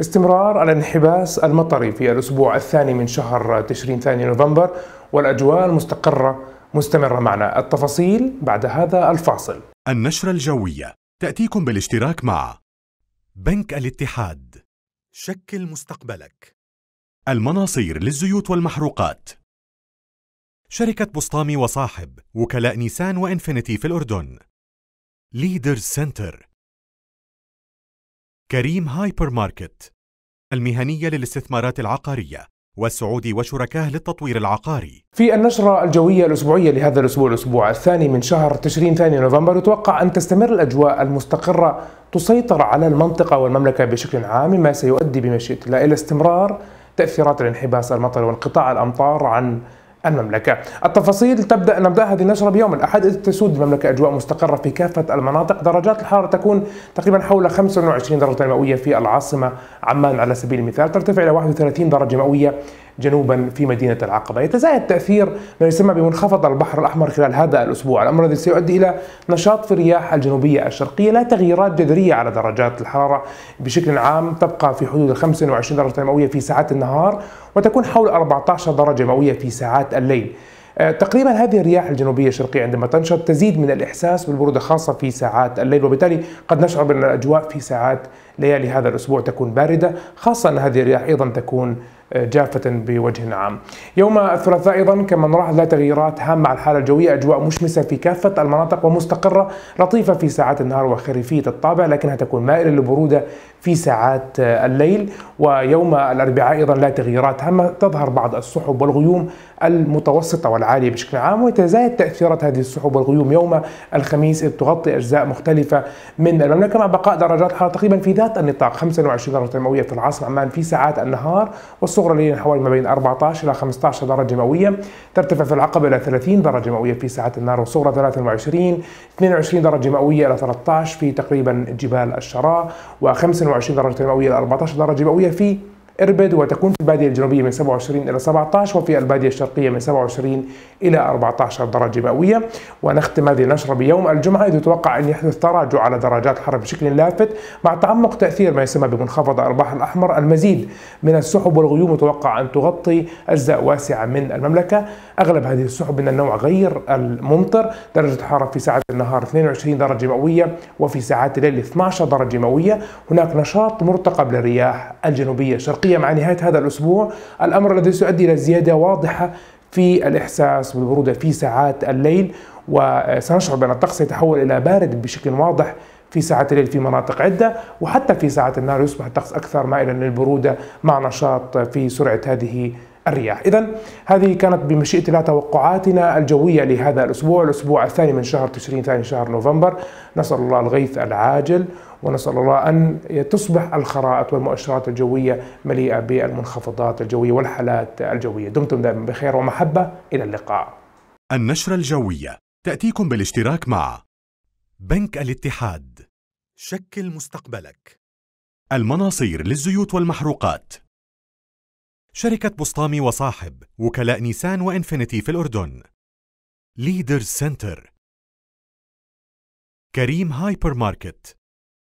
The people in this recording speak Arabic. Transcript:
استمرار الانحباس المطري في الأسبوع الثاني من شهر تشرين ثاني نوفمبر والأجواء المستقرة مستمرة معنا التفاصيل بعد هذا الفاصل النشرة الجوية تأتيكم بالاشتراك مع بنك الاتحاد شكل مستقبلك المناصير للزيوت والمحروقات شركة بسطامي وصاحب وكلاء نيسان وإنفينيتي في الأردن ليدر سنتر كريم هايبر ماركت المهنية للاستثمارات العقارية والسعودي وشركاه للتطوير العقاري. في النشرة الجوية الأسبوعية لهذا الأسبوع الأسبوع الثاني من شهر تشرين ثاني نوفمبر يتوقع أن تستمر الأجواء المستقرة تسيطر على المنطقة والمملكة بشكل عام مما سيؤدي بمشيئة الله إلى استمرار تأثيرات الانحباس المطري وانقطاع الأمطار عن المملكة التفاصيل تبدأ نبدأ هذه النشرة بيوم الأحد إذ تسود المملكة أجواء مستقرة في كافة المناطق درجات الحرارة تكون تقريبا حول 25 درجة مئوية في العاصمة عمان على سبيل المثال ترتفع إلى 31 درجة مئوية جنوبا في مدينة العقبة يتزايد تأثير ما يسمى بمنخفض البحر الأحمر خلال هذا الأسبوع الأمر الذي سيؤدي إلى نشاط في الرياح الجنوبية الشرقية لا تغييرات جذرية على درجات الحرارة بشكل عام تبقى في حدود ال 25 درجة مئوية في ساعات النهار وتكون حول 14 درجة مئوية في ساعات الليل آه، تقريبا هذه الرياح الجنوبيه الشرقيه عندما تنشط تزيد من الاحساس بالبروده خاصه في ساعات الليل وبالتالي قد نشعر بان الاجواء في ساعات ليالي هذا الاسبوع تكون بارده خاصه ان هذه الرياح ايضا تكون جافة بوجه عام يوم الثلاثاء أيضا كما نلاحظ لا تغييرات هامة على الحالة الجوية أجواء مشمسة في كافة المناطق ومستقرة لطيفة في ساعات النهار وخريفية الطابع لكنها تكون مائلة للبرودة في ساعات الليل ويوم الأربعاء أيضا لا تغييرات هامة تظهر بعض السحب والغيوم المتوسطة والعالية بشكل عام وتزايد تأثيرات هذه السحب والغيوم يوم الخميس إذ تغطي أجزاء مختلفة من المملكة مع بقاء درجات الحرارة تقريبا في ذات النطاق 25 درجة مئوية في العاصمة عمان في ساعات النهار والصغر الصغرى لين حوالي ما بين 14 إلى 15 درجة مئوية ترتفع في العقبة إلى 30 درجة مئوية في ساعات النار الصغرى 23 22 درجة مئوية إلى 13 في تقريبا جبال الشراء و25 درجة مئوية إلى 14 درجة مئوية في إربد وتكون في البادية الجنوبية من 27 إلى 17 وفي البادية الشرقية من 27 إلى 14 درجة مئوية ونختم هذه النشرة بيوم الجمعة إذ يتوقع أن يحدث تراجع على درجات الحرارة بشكل لافت مع تعمق تأثير ما يسمى بمنخفض الارباح الأحمر المزيد من السحب والغيوم متوقع أن تغطي أجزاء واسعة من المملكة أغلب هذه السحب من النوع غير الممطر درجة الحرارة في ساعات النهار 22 درجة مئوية وفي ساعات الليل 12 درجة مئوية هناك نشاط مرتقب للرياح الجنوبية الشرقية الافريقيه مع نهايه هذا الاسبوع، الامر الذي سيؤدي الى زياده واضحه في الإحساس بالبرودة في ساعات الليل وسنشعر بأن الطقس يتحول إلى بارد بشكل واضح في ساعات الليل في مناطق عدة وحتى في ساعات النهار يصبح الطقس أكثر مائلا للبرودة مع نشاط في سرعة هذه الرياح إذا هذه كانت بمشيئة الله توقعاتنا الجوية لهذا الأسبوع الأسبوع الثاني من شهر تشرين ثاني شهر نوفمبر نسأل الله الغيث العاجل ونسأل الله أن تصبح الخرائط والمؤشرات الجوية مليئة بالمنخفضات الجوية والحالات الجوية دمتم دائما بخير ومحبة إلى اللقاء النشرة الجوية تأتيكم بالاشتراك مع بنك الاتحاد شكل مستقبلك المناصير للزيوت والمحروقات شركة بسطامي وصاحب وكلاء نيسان وإنفينيتي في الأردن ليدرز سنتر كريم هايبر ماركت